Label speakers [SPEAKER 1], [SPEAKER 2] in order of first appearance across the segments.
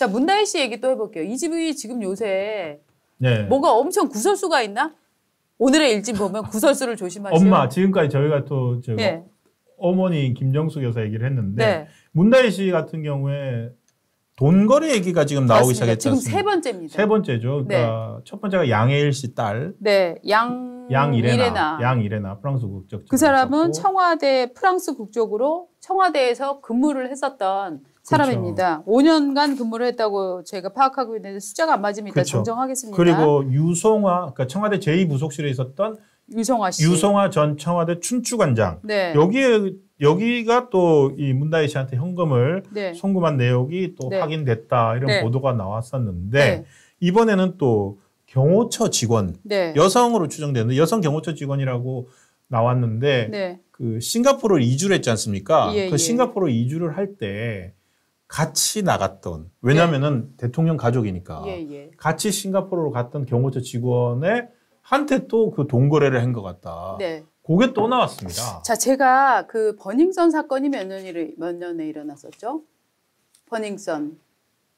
[SPEAKER 1] 자 문다혜 씨 얘기 또 해볼게요. 이 집이 지금 요새 네. 뭐가 엄청 구설수가 있나? 오늘의 일진 보면 구설수를 조심하세요. 엄마
[SPEAKER 2] 지금까지 저희가 또 저, 네. 어머니 김정숙 여사 얘기를 했는데 네. 문다혜 씨 같은 경우에 돈거래 얘기가 지금 나오기 맞습니다. 시작했죠 지금 세
[SPEAKER 1] 번째입니다. 세
[SPEAKER 2] 번째죠. 그러니까 네. 첫 번째가 양해일 씨 딸.
[SPEAKER 1] 네, 양
[SPEAKER 2] 양이레나, 이레나. 양이레나 프랑스 국적.
[SPEAKER 1] 그 사람은 있었고. 청와대 프랑스 국적으로 청와대에서 근무를 했었던 사람입니다. 그렇죠. 5년간 근무를 했다고 저희가 파악하고 있는데 숫자가 안 맞으면 그렇죠. 정정하겠습니다. 그리고
[SPEAKER 2] 유송화, 그러니까 청와대 제2부속실에 있었던
[SPEAKER 1] 유성화 씨. 유성화
[SPEAKER 2] 전 청와대 춘추관장. 네. 여기에 여기가 또 이 문다희 씨한테 현금을 네. 송금한 내역이 또 네. 확인됐다 이런 네. 보도가 나왔었는데 네. 이번에는 또 경호처 직원 네. 여성으로 추정되는 여성 경호처 직원이라고 나왔는데 그 싱가포르를 이주를 했지 않습니까? 예, 그 예. 싱가포르 예. 이주를 할때 같이 나갔던 왜냐면은 네. 대통령 가족이니까 예, 예. 같이 싱가포르로 갔던 경호처 직원의 한테 또 그 동거래를 한 것 같다. 네. 그게 또 나왔습니다.
[SPEAKER 1] 자, 제가 그 버닝썬 사건이 몇 년에 몇 년에 일어났었죠? 버닝썬.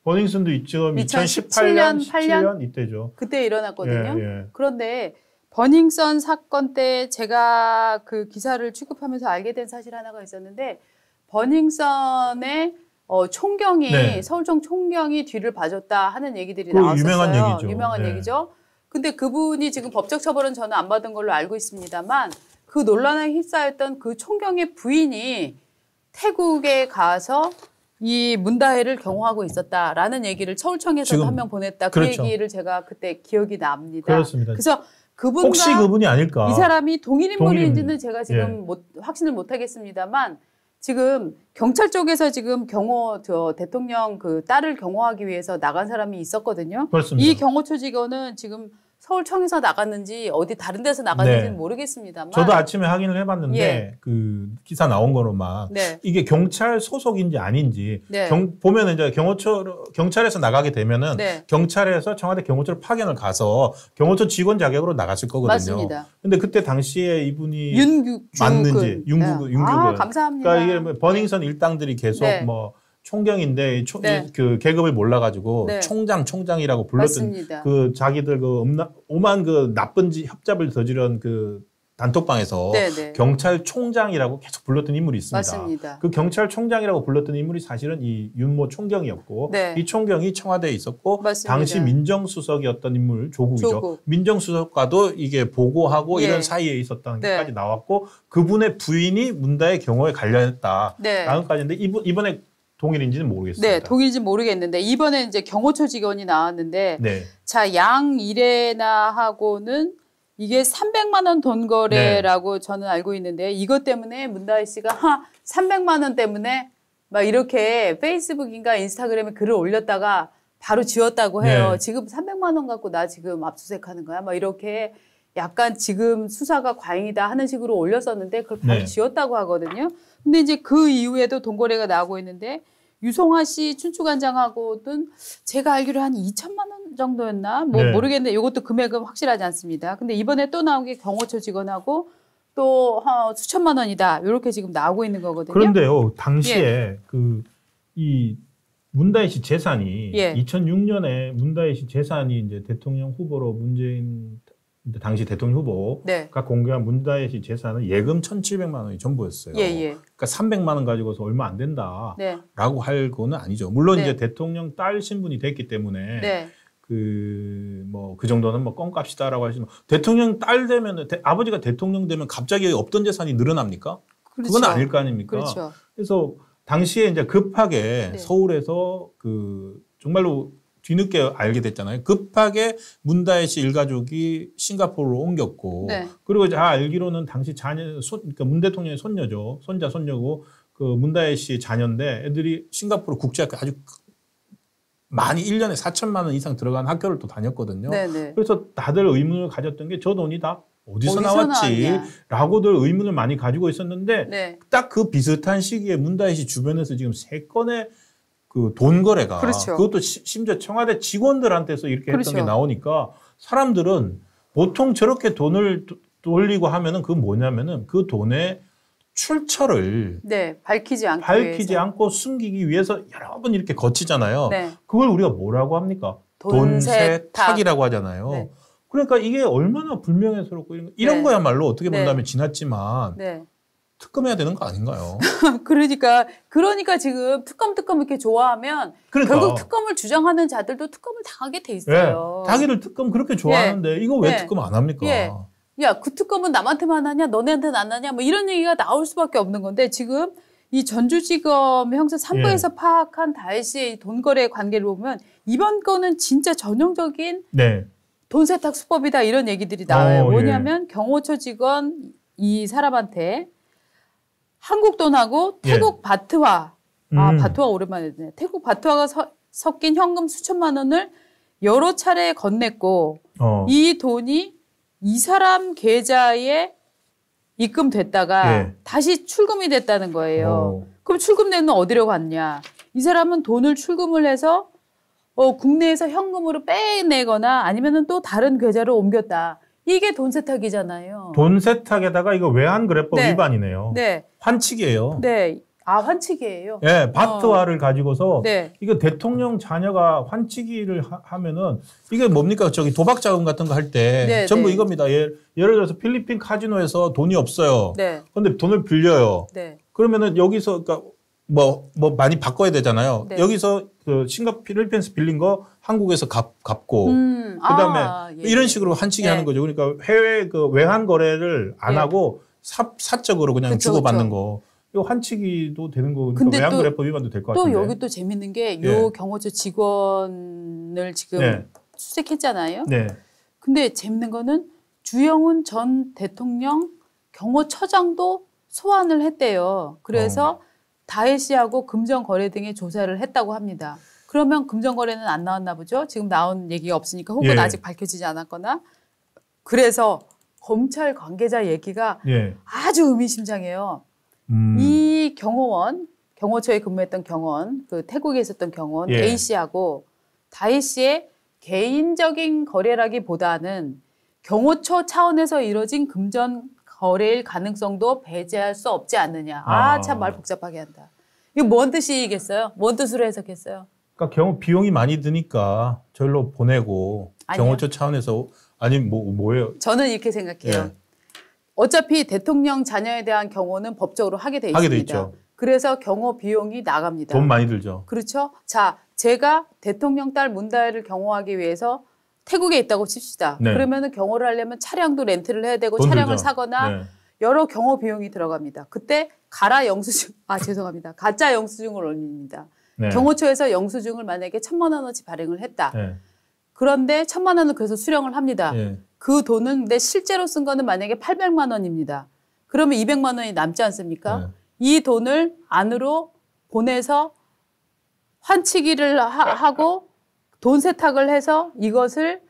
[SPEAKER 2] 버닝썬도 있죠. 2018년, 2018년 8년 이때죠.
[SPEAKER 1] 그때 일어났거든요. 예, 예. 그런데 버닝썬 사건 때 제가 그 기사를 취급하면서 알게 된 사실 하나가 있었는데 버닝썬의 어, 총경이 네. 서울청 총경이 뒤를 봐줬다 하는 얘기들이 나왔어요 유명한 얘기죠. 유명한 네. 얘기죠. 근데 그분이 지금 법적 처벌은 저는 안 받은 걸로 알고 있습니다만 그 논란에 휩싸였던 그 총경의 부인이 태국에 가서 이 문다해를 경호하고 있었다라는 얘기를 서울청에서 한 명 보냈다 그 그렇죠. 얘기를 제가 그때 기억이 납니다. 그렇습니다. 그래서 그분과 혹시 그분이 아닐까? 이 사람이 동일 인물인지는 동일인물. 제가 지금 예. 못, 확신을 못 하겠습니다만 지금 경찰 쪽에서 지금 경호 저 대통령 그 딸을 경호하기 위해서 나간 사람이 있었거든요. 그렇습니다. 이 경호처 직원은 지금 서울청에서 나갔는지 어디 다른 데서 나갔는지는 네. 모르겠습니다만 저도 아침에
[SPEAKER 2] 확인을 해봤는데 예. 그 기사 나온 거로만 네. 이게 경찰 소속인지 아닌지 네. 경, 보면 은 이제 경호처 경찰에서 나가게 되면은 네. 경찰에서 청와대 경호처를 파견을 가서 경호처 직원 자격으로 나갔을 거거든요. 맞습 근데 그때 당시에 이분이 윤규, 맞는지 윤규 윤규 아, 감사합니다. 그러니까 이게 뭐 버닝썬 네. 일당들이 계속 네. 뭐 총경인데 초, 네. 그 계급을 몰라가지고 네. 총장 총장이라고 불렀던 맞습니다. 그 자기들 그 음나, 오만 그 나쁜 지 협잡을 저지른 그 단톡방에서 네네. 네. 경찰총장이라고 계속 불렀던 인물이 있습니다. 맞습니다. 그 경찰총장이라고 불렀던 인물이 사실은 이 윤모 총경이었고 네. 이 총경이 청와대에 있었고 맞습니다. 당시 민정수석이었던 인물 조국이죠. 조국. 민정수석과도 이게 보고하고 네. 이런 사이에 있었다는 네. 게까지 나왔고 그분의 부인이 문다의 경호에 관련했다라는 네. 까지인데 이번, 이번에 동일인지는 모르겠습니다.
[SPEAKER 1] 네, 동일인지는 모르겠는데 이번에 이제 경호처 직원이 나왔는데 네. 자, 양 이래나 하고는 이게 300만 원 돈거래라고 네. 저는 알고 있는데 이것 때문에 문다희 씨가 하 300만 원 때문에 막 이렇게 페이스북인가 인스타그램에 글을 올렸다가 바로 지웠다고 해요. 네. 지금 300만 원 갖고 나 지금 압수수색하는 거야. 막 이렇게 약간 지금 수사가 과잉이다 하는 식으로 올렸었는데 그걸 바로 네. 지웠다고 하거든요. 근데 이제 그 이후에도 돈거래가 나오고 있는데 유성화 씨 춘추관장하고는 제가 알기로 한 2천만 원 정도였나? 뭐 네. 모르겠는데 이것도 금액은 확실하지 않습니다. 근데 이번에 또 나온 게 경호처 직원하고 또 수천만 원이다. 이렇게 지금 나오고 있는 거거든요. 그런데요. 당시에 예.
[SPEAKER 2] 그이 문다혜 씨 재산이 예. 2006년에 문다혜 씨 재산이 이제 대통령 후보로 문재인 당시 대통령 후보가 네. 공개한 문다혜 씨 재산은 예금 1,700만 원이 전부였어요. 예, 예. 그러니까 300만 원 가지고서 얼마 안 된다라고 네. 할 거는 아니죠. 물론 네. 이제 대통령 딸 신분이 됐기 때문에 그 뭐그 네. 뭐, 그 정도는 뭐 껌값이다라고 하시면 대통령 딸 되면 대, 아버지가 대통령 되면 갑자기 없던 재산이 늘어납니까? 그렇죠. 그건 아닐 거 아닙니까? 그렇죠. 그래서 당시에 이제 급하게 네. 서울에서 그 정말로 뒤늦게 알게 됐잖아요. 급하게 문다혜 씨 일가족이 싱가포르로 옮겼고 네. 그리고 다 아, 알기로는 당시 자녀 손, 그러니까 문 대통령의 손녀죠. 손자 손녀고 그 문다혜 씨 자녀인데 애들이 싱가포르 국제학교 아주 많이 1년에 4천만 원 이상 들어간 학교를 또 다녔거든요. 네네. 네. 그래서 다들 의문을 가졌던 게 저 돈이 다 어디서, 어디서 나왔지라고들 의문을 많이 가지고 있었는데 네. 딱그 비슷한 시기에 문다혜 씨 주변에서 지금 세 건의 그돈 거래가 그렇죠. 그것도 시, 심지어 청와대 직원들한테서 이렇게 그렇죠. 했던 게 나오니까 사람들은 보통 저렇게 돈을 돌리고 하면은 그 뭐냐면은 그 돈의 출처를
[SPEAKER 1] 네, 밝히지 않기 밝히지 위해서.
[SPEAKER 2] 않고 숨기기 위해서 여러 번 이렇게 거치잖아요. 네. 그걸 우리가 뭐라고 합니까? 돈세탁이라고 하잖아요. 네. 그러니까 이게 얼마나
[SPEAKER 1] 불명예스럽고 이런,
[SPEAKER 2] 이런 네. 거야말로 어떻게 네. 본다면 지났지만 네. 특검해야 되는 거 아닌가요?
[SPEAKER 1] 그러니까 그러니까 지금 특검 특검 이렇게 좋아하면 그러니까. 결국 특검을 주장하는 자들도 특검을 당하게 돼 예. 있어요. 예. 자기를 특검 그렇게 예. 좋아하는데 예. 이거 왜 예. 특검 안 합니까? 예. 야, 그 특검은 남한테만 하냐, 너네한테는 안 하냐, 뭐 이런 얘기가 나올 수밖에 없는 건데 지금 이 전주지검 형사 3부에서 파악한 다혜 씨의 돈거래 관계를 보면 이번 거는 진짜 전형적인 네. 돈 세탁 수법이다 이런 얘기들이 나와요. 어, 뭐냐면 경호처 직원 이 사람한테 한국 돈하고 예. 태국 예. 바트화 아 음. 바트화 오랜만에 듣네 태국 바트화가 서, 섞인 현금 수천만 원을 여러 차례 건넸고 어. 이 돈이 이 사람 계좌에 입금됐다가 예. 다시 출금이 됐다는 거예요. 오. 그럼 출금되는 어디로 갔냐? 이 사람은 돈을 출금을 해서 어, 국내에서 현금으로 빼내거나 아니면은 또 다른 계좌로 옮겼다. 이게 돈 세탁이잖아요.
[SPEAKER 2] 돈 세탁에다가 이거 외환거래법 네. 위반이네요. 네. 환칙이에요.
[SPEAKER 1] 네. 아 환치기예요. 예, 네, 바트화를
[SPEAKER 2] 어. 가지고서 네. 이거 대통령 자녀가 환치기를 하, 면은 이게 뭡니까 저기 도박 자금 같은 거 할때 네, 네, 전부 이겁니다. 예, 예를 들어서 필리핀 카지노에서 돈이 없어요. 그런데 네. 돈을 빌려요. 네. 그러면은 여기서 그니까 뭐뭐 뭐 많이 바꿔야 되잖아요. 여기서 그싱가 필리핀에서 빌린 거 한국에서 갚, 고 음, 아, 그다음에 아, 예. 이런 식으로 한치기 예. 네. 하는 거죠. 그러니까 해외 그 외환 거래를 안 예. 하고 사, 사적으로 그냥 그쵸, 주고받는 그쵸. 거. 이 한치기도 되는 거니까 그러 외환 거래법 위반도 될 것 같은데. 또 여기
[SPEAKER 1] 또 재밌는 게요 예. 경호처 직원을 지금 네. 수색했잖아요. 네. 근데 재밌는 거는 주영훈 전 대통령 경호처장도 소환을 했대요. 그래서 어. 다혜씨하고 금전 거래 등의 조사를 했다고 합니다. 그러면 금전거래는 안 나왔나 보죠. 지금 나온 얘기가 없으니까 혹은 예. 아직 밝혀지지 않았거나 그래서 검찰 관계자 얘기가 예. 아주 의미심장해요. 음. 이 경호원 경호처에 근무했던 경원 호그 태국에 있었던 경원 호 예. A 씨하고 다이 씨의 개인적인 거래라기보다는 경호처 차원에서 이뤄진 금전 거래일 가능성도 배제할 수 없지 않느냐. 아, 아. 참말 복잡하게 한다. 이거뭔 뜻이겠어요? 뭔 뜻으로 해석했어요?
[SPEAKER 2] 그러니까 경호 비용이 많이 드니까 절로 보내고 아니요. 경호처 차원에서 아니 뭐 뭐예요?
[SPEAKER 1] 저는 이렇게 생각해요. 예. 어차피 대통령 자녀에 대한 경호는 법적으로 하게 돼 하게 있습니다. 돼 있죠. 그래서 경호 비용이 나갑니다. 돈 많이 들죠. 그렇죠. 자, 제가 대통령 딸 문다혜를 경호하기 위해서 태국에 있다고 칩시다. 네. 그러면은 경호를 하려면 차량도 렌트를 해야 되고 차량을 들죠. 사거나 네. 여러 경호 비용이 들어갑니다. 그때 가라 영수증, 아 죄송합니다. 가짜 영수증을 올립니다. 네. 경호처에서 영수증을 만약에 천만 원어치 발행을 했다. 네. 그런데 천만 원을 그래서 수령을 합니다. 네. 그 돈은 근데 실제로 쓴 거는 만약에 800만 원입니다. 그러면 200만 원이 남지 않습니까? 네. 이 돈을 안으로 보내서 환치기를 하, 하, 고돈 세탁을 해서 이것을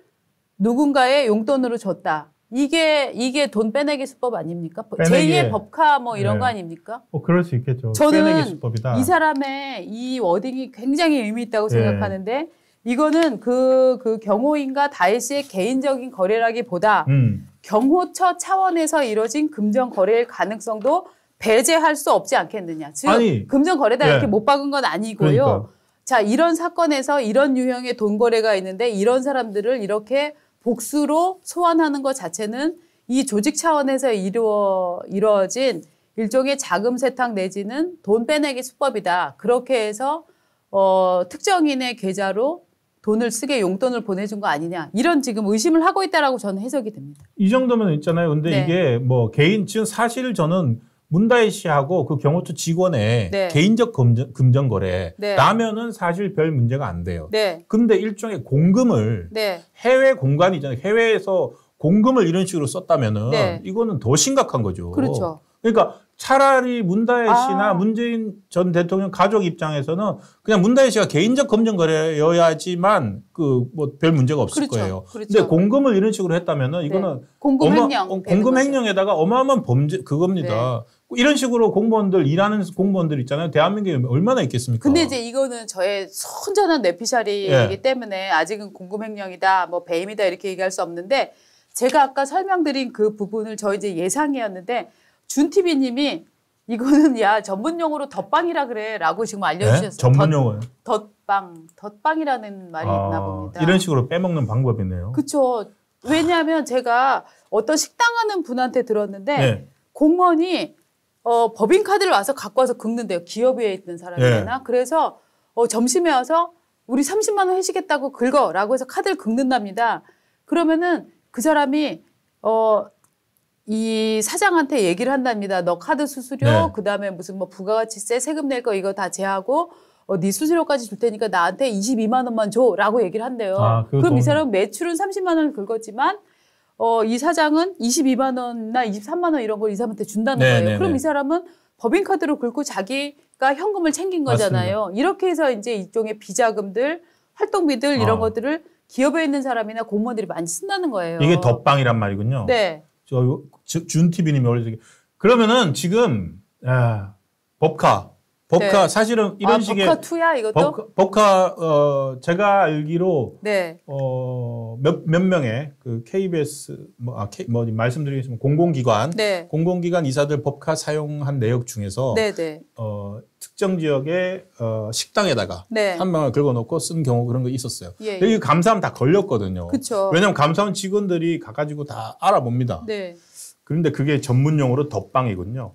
[SPEAKER 1] 누군가의 용돈으로 줬다. 이게 이게 돈 빼내기 수법 아닙니까? 빼내기. 제2의 법카 뭐 이런 네. 거 아닙니까?
[SPEAKER 2] 뭐 그럴 수 있겠죠. 저는 이
[SPEAKER 1] 사람의 이 워딩이 굉장히 의미 있다고 네. 생각하는데 이거는 그그 그 경호인과 다혜 씨의 개인적인 거래라기보다 음. 경호처 차원에서 이뤄진 금전 거래일 가능성도 배제할 수 없지 않겠느냐. 즉 아니, 금전 거래다 네. 이렇게 못 박은 건 아니고요. 그러니까. 자 이런 사건에서 이런 유형의 돈 거래가 있는데 이런 사람들을 이렇게 복수로 소환하는 것 자체는 이 조직 차원에서 이루어, 이루어진 일종의 자금 세탁 내지는 돈 빼내기 수법이다. 그렇게 해서 어, 특정인의 계좌로 돈을 쓰게 용돈을 보내준 거 아니냐 이런 지금 의심을 하고 있다라고 저는 해석이 됩니다.
[SPEAKER 2] 이 정도면 있잖아요. 근데 네. 이게 뭐 개인 지금 사실 저는 문다혜 씨하고 그 경호처 직원의 네. 개인적 금전, 금전 거래 네. 라면은 사실 별 문제가 안 돼요. 네. 근데 일종의 공금을 네. 해외 공간이잖아요. 해외에서 공금을 이런 식으로 썼다면은 네. 이거는 더 심각한 거죠. 그렇죠. 그러니까 차라리 문다혜 아. 씨나 아. 문재인 전 대통령 가족 입장에서는 그냥 문다혜 씨가 개인적 검증 거래여야지만 그 뭐 별 문제가 없을 그렇죠. 거예요. 그렇 근데 공금을 이런 식으로 했다면은 이거는 네. 공금 어마, 행령 어, 공금 행령에다가 어마어마한 범죄 그겁니다. 이런 식으로 공무원들 일하는 공무원들 있잖아요. 대한민국에 얼마나 있겠습니까?
[SPEAKER 1] 근데 이제 이거는 저의 선전한 뇌피셜이기 예. 때문에 아직은 공금횡령이다, 뭐 배임이다 이렇게 얘기할 수 없는데 제가 아까 설명드린 그 부분을 저 이제 예상이었는데 준티비님이 이거는 야 전문용어로 덧방이라 그래라고 지금 알려주셨어요. 네? 전문용어요? 덧방, 덧방이라는 말이 아, 있나 봅니다. 이런
[SPEAKER 2] 식으로 빼먹는 방법이네요.
[SPEAKER 1] 그렇죠. 왜냐하면 제가 어떤 식당하는 분한테 들었는데 네. 공무원이 어, 법인카드를 와서 갖고 와서 긁는데요. 기업에 있는 사람이나. 예. 그래서 어, 점심에 와서 우리 30만 원 해시겠다고 긁어 라고 해서 카드를 긁는답니다. 그러면은 그 사람이 어, 이 사장한테 얘기를 한답니다. 너 카드 수수료, 네. 그 다음에 무슨 뭐 부가가치세, 세금 낼 거 이거 다 제하고, 어, 네 수수료까지 줄 테니까 나한테 22만 원만 줘. 라고 얘기를 한대요. 아, 그 그럼 돈... 이 사람은 매출은 30만 원을 긁었지만, 어, 이 사장은 22만 원이나 23만 원 이런 걸 이사한테 준다는 거예요. 네, 네 그럼 네. 이 사람은 법인카드로 긁고 자기가 현금을 챙긴 거잖아요. 맞습니다. 이렇게 해서 이제 일종의 비자금들, 활동비들 이런 어. 것들을 기업에 있는 사람이나 공무원들이 많이 쓴다는 거예요. 이게
[SPEAKER 2] 덮방이란 말이군요. 네. 저준 TV님이 올려주기. 그러면은 지금 아, 법카 법카 네. 사실은 아, 이런 아, 식의 법카
[SPEAKER 1] 투야 이것도 법카,
[SPEAKER 2] 법카 어 제가 알기로 네. 어몇몇 몇 명의 그 KBS 뭐아 K 뭐, 아, 뭐 말씀드리겠지만 공공기관 네. 공공기관 이사들 법카 사용한 내역 중에서 네, 네. 어 특정 지역의 어 식당에다가 네. 한 명을 긁어놓고 쓴 경우 그런 거 있었어요. 예, 예. 여기 감사함 다 걸렸거든요.
[SPEAKER 1] 그쵸. 왜냐하면
[SPEAKER 2] 감사원 직원들이 가가지고 다 알아봅니다. 그런데 그게 전문 용어로 덮방이군요.